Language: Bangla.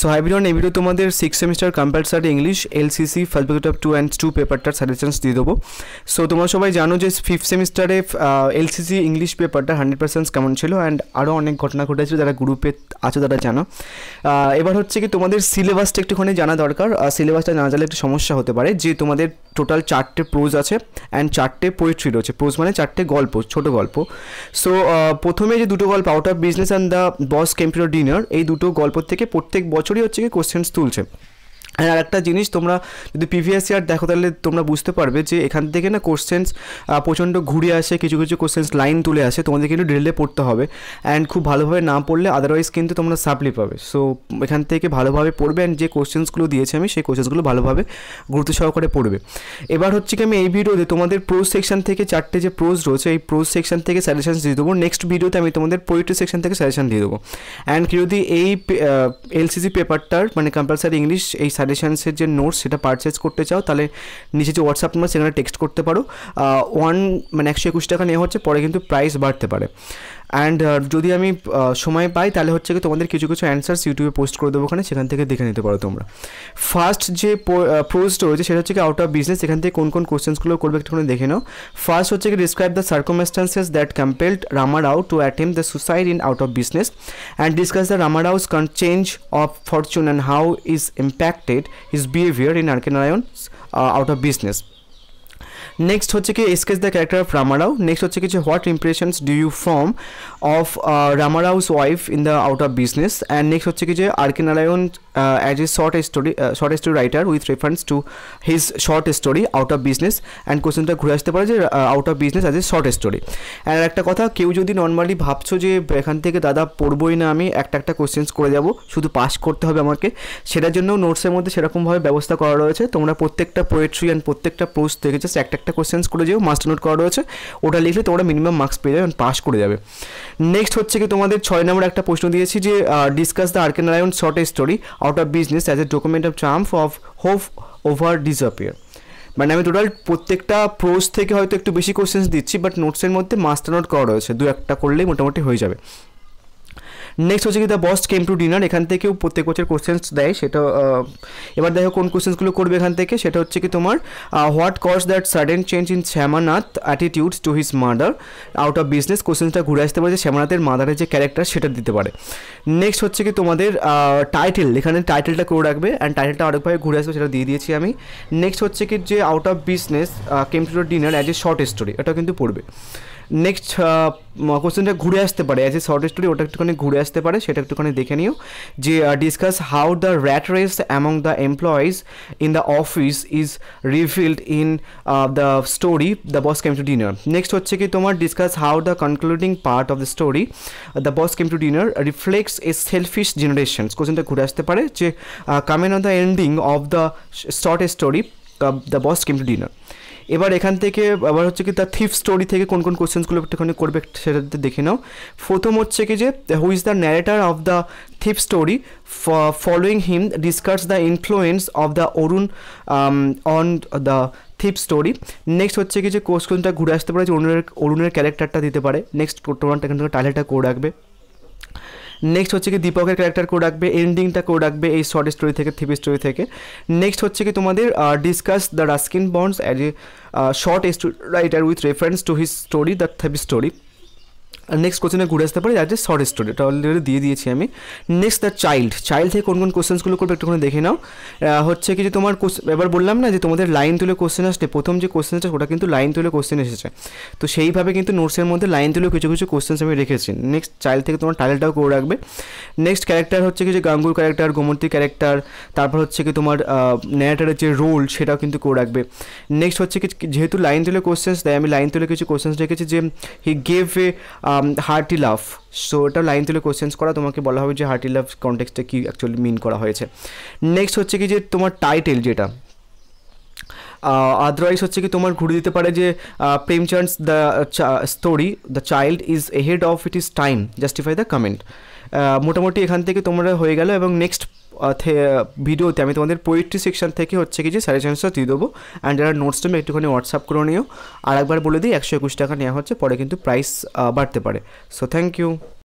সো হাইব্রিডন এই ভিডিও তোমাদের six semester compulsory English LCC first booklet of two and two পেপারটার সাজেশনস দিয়ে দেবো সো তোমরা সবাই জানো যে ফিফথ সেমিস্টারে এলসিসি ইংলিশ পেপারটা হান্ড্রেড পার্সেন্ট কেমন ছিল অ্যান্ড আরও অনেক ঘটনা ঘটেছিল যারা গ্রুপে আছো তারা জানো এবার হচ্ছে কি তোমাদের সিলেবাসটা একটুখানি জানা দরকার সিলেবাসটা না জানলে একটু সমস্যা হতে পারে যে তোমাদের টোটাল চারটে প্রোজ আছে অ্যান্ড চারটে পোয়েট্রি রয়েছে প্রোজ মানে চারটে গল্প ছোটো গল্প সো প্রথমে যে দুটো গল্প out of business and the boss came to dinner এই দুটো গল্প থেকে প্রত্যেক বছর বছরই হচ্ছে কি কোশ্চেন্স তুলছে হ্যাঁ, আর আরেকটা জিনিস তোমরা যদি প্রিভিয়াস ইয়ার e দেখো তাহলে তোমরা বুঝতে পারবে যে এখান থেকে না কোশ্চেন্স প্রচণ্ড ঘুরে আসে কিছু কিছু কোশ্চেন্স লাইন তুলে আসে তোমাদের কিন্তু ডিটেলে পড়তে হবে অ্যান্ড খুব ভালোভাবে না পড়লে আদারওয়াইজ কিন্তু তোমরা সাপ্লি পাবে সো এখান থেকে ভালোভাবে পড়বে অ্যান্ড যে কোশ্চেন্সগুলো দিয়েছি আমি সেই কোশ্চেন্সগুলো ভালোভাবে গুরুত্ব সহকারে পড়বে এবার হচ্ছে কি আমি এই ভিডিওতে তোমাদের প্রোজ সেকশন থেকে চারটে যে প্রোজ রয়েছে এই প্রোজ সেকশন থেকে সাজেশান দিয়ে দেবো নেক্সট ভিডিওতে আমি তোমাদের পোয়েট্রি সেকশন থেকে সাজেশান দিয়ে দেবো অ্যান্ড কেউ যদি এই এলসিসি পেপারটার মানে কম্পালসারি ইংলিশ এই সাজেশানসের যে নোটস সেটা পারচেস করতে চাও তাহলে নিচে যে হোয়াটসঅ্যাপ নাম্বার সেখানে টেক্সট করতে পারো ওয়ান মানে একশো একুশ টাকা নেওয়া হচ্ছে পরে কিন্তু প্রাইস বাড়তে পারে অ্যান্ড যদি আমি সময় পাই তাহলে হচ্ছে কি তোমাদের কিছু কিছু অ্যান্সার্স ইউটিউবে পোস্ট করে দেবো ওখানে সেখান থেকে দেখে নিতে পারো তোমরা ফার্স্ট যে পোস্ট রয়েছে সেটা হচ্ছে কি আউট অফ বিজনেস এখান থেকে কোন কোন কোশ্চেন্সগুলো করবে একটুখানি দেখে নাও ফার্স্ট হচ্ছে কি describe the circumstances that compelled Rama Rao to attempt the suicide in out of business and discuss the Rama Rao's change of fortune and how is impacted set his behavior in Arkanarayan's uh, out of business. Next হচ্ছে কি sketch the character of Ramarao next হচ্ছে কিছু what impressions do you form of Ramarao's wife in the out of business and next হচ্ছে কি যে আর K Narayan uh, as a short story uh, short story writer with reference to his short story out of business and কোশ্চেনটা ঘুরে আসতে পারে যে out of business as a short story and একটা কথা কেউ যদি নর্মালি ভাবছো যে এখান থেকে দাদা পড়বই না আমি একটা একটা কোশ্চেন্স করে যাব শুধু পাস করতে হবে আমাকে সেটার জন্য নোটসের মধ্যে সেরকমভাবে ব্যবস্থা করা রয়েছে তোমরা প্রত্যেকটা পোয়েট্রি অ্যান্ড প্রত্যেকটা পোস্ট থেকে জাস্ট একটা একটা কোশ্চেন্স করে যেও মাস্টার নোট করা রয়েছে ওটা লিখলে তোমরা মিনিমাম মার্কস পেয়ে যাবে পাস করে যাবে নেক্সট হচ্ছে কি তোমাদের ছয় নম্বর একটা প্রশ্ন দিয়েছি যে discuss the R K Narayan short story out of business as a document of triumph of hope over disappear মানে আমি টোটাল প্রত্যেকটা প্রোজ থেকে হয়তো একটু বেশি কোশ্চেন্স দিচ্ছি বাট নোটসের মধ্যে মাস্টার নোট করা রয়েছে দু একটা করলেই মোটামুটি হয়ে যাবে নেক্সট হচ্ছে কি the boss came to dinner এখান থেকেও প্রত্যেক বছর কোশ্চেন্স দেয় সেটা এবার দেখো কোন কোশ্চেন্সগুলো করবে এখান থেকে সেটা হচ্ছে কি তোমার what cause that sudden change in Shamnath attitudes to his mother out of business কোশ্চেন্সটা ঘুরে আসতে পারে যে শ্যামানাথের মাদারের যে ক্যারেক্টার সেটা দিতে পারে নেক্সট হচ্ছে কি তোমাদের টাইটেল এখানে টাইটেলটা করে রাখবে অ্যান্ড টাইটেলটা আরেকভাবে ঘুরে আসবে সেটা দিয়ে দিয়েছি আমি নেক্সট হচ্ছে কি যে out of business came to dinner as a short story এটা কিন্তু পড়বে নেক্সট কোশ্চেনটা uh, ঘুরে আসতে পারে অ্যাজ এ শর্ট স্টোরি ওটা একটুখানি ঘুরে আসতে পারে সেটা একটুখানি দেখে নিও যে discuss how the rat race among the employees in the office is revealed in the story the boss came to dinner next হচ্ছে কি তোমার discuss how the concluding part of the story the boss came to dinner reflects a selfish generations কোশ্চেনটা ঘুরে আসতে পারে যে comment on the ending of the short story the boss came to dinner এবার এখান থেকে আবার হচ্ছে কি তার থিফ স্টোরি থেকে কোন কোন কোয়েশ্চেন্সগুলো একটুখানি করবে সেটাতে দেখে নাও প্রথম হচ্ছে কি যে who is the narrator of the thief story following him discuss the influence of the Arun on the thief story next হচ্ছে কি যে কোশ্চেনটা ঘুরে আসতে পারে যে অরুণের অরুণের ক্যারেক্টারটা দিতে পারে নেক্সট তোমার এখান থেকে টাইলেটটা করে রাখবে নেক্সট হচ্ছে কি দীপকের ক্যারেক্টার কেউ রাখবে এন্ডিংটা কেউ রাখবে এই শর্ট স্টোরি থেকে থিপি স্টোরি থেকে নেক্সট হচ্ছে কি তোমাদের discuss the Ruskin Bond's as a short writer with reference to his story the thief story next কোশ্চেনে ঘুরে আসতে পারি দ্যাট ইজ শর্ট স্টোরি এটা অলরেডি দিয়ে দিয়েছি আমি নেক্সট দ্য চাইল্ড চাইল্ড থেকে কোন কোন কোশ্চেনসগুলো করবে একটুখানি দেখে নাও হচ্ছে কি যে তোমার এবার বললাম না যে তোমাদের লাইন তুলে কোশ্চেন আসছে প্রথম যে আছে ওটা কিন্তু লাইন তুলে কোশ্চেন এসেছে তো সেইভাবে কিন্তু নোটসের মধ্যে লাইন তুলে কিছু কিছু কোশ্চেন্স আমি রেখেছি নেক্সট চাইল্ড থেকে তোমার টাইলটাও করে রাখবে নেক্সট ক্যারেক্টার হচ্ছে কি যে গাঙ্গুর ক্যারেক্টার গোমন্তী ক্যারেক্টার তারপর হচ্ছে কি তোমার ন্যারেটারের যে রোল সেটাও কিন্তু করে রাখবে নেক্সট হচ্ছে কি যেহেতু লাইন তুলে কোশ্চেন্স দেয় আমি লাইন তুলে কিছু কোশ্চেন্স রেখেছি যে he gave a hearty love so এটা লাইন তুলে কোশ্চেন্স করা তোমাকে বলা হবে যে হার্টি লাভ কনটেক্সটে কী অ্যাকচুয়ালি মিন করা হয়েছে নেক্সট হচ্ছে কি যে তোমার টাইটেল যেটা আদারওয়াইজ uh, হচ্ছে কি তোমার ঘুরে দিতে পারে যে Premchand's the story the child is ahead of it is time justify the comment মোটামুটি এখান থেকে তোমরা হয়ে গেল এবং নেক্সট ভিডিওতে আমি তোমাদের পোয়েট্রি সেকশন থেকে হচ্ছে কিছু সাজেশনসটা দিয়ে দেবো অ্যান্ড যারা নোটস তুমি একটুখানি হোয়াটসঅ্যাপ করে নিও আর একবার বলে দিই একশো একুশ টাকা নেওয়া হচ্ছে পরে কিন্তু প্রাইস বাড়তে পারে সো থ্যাংক ইউ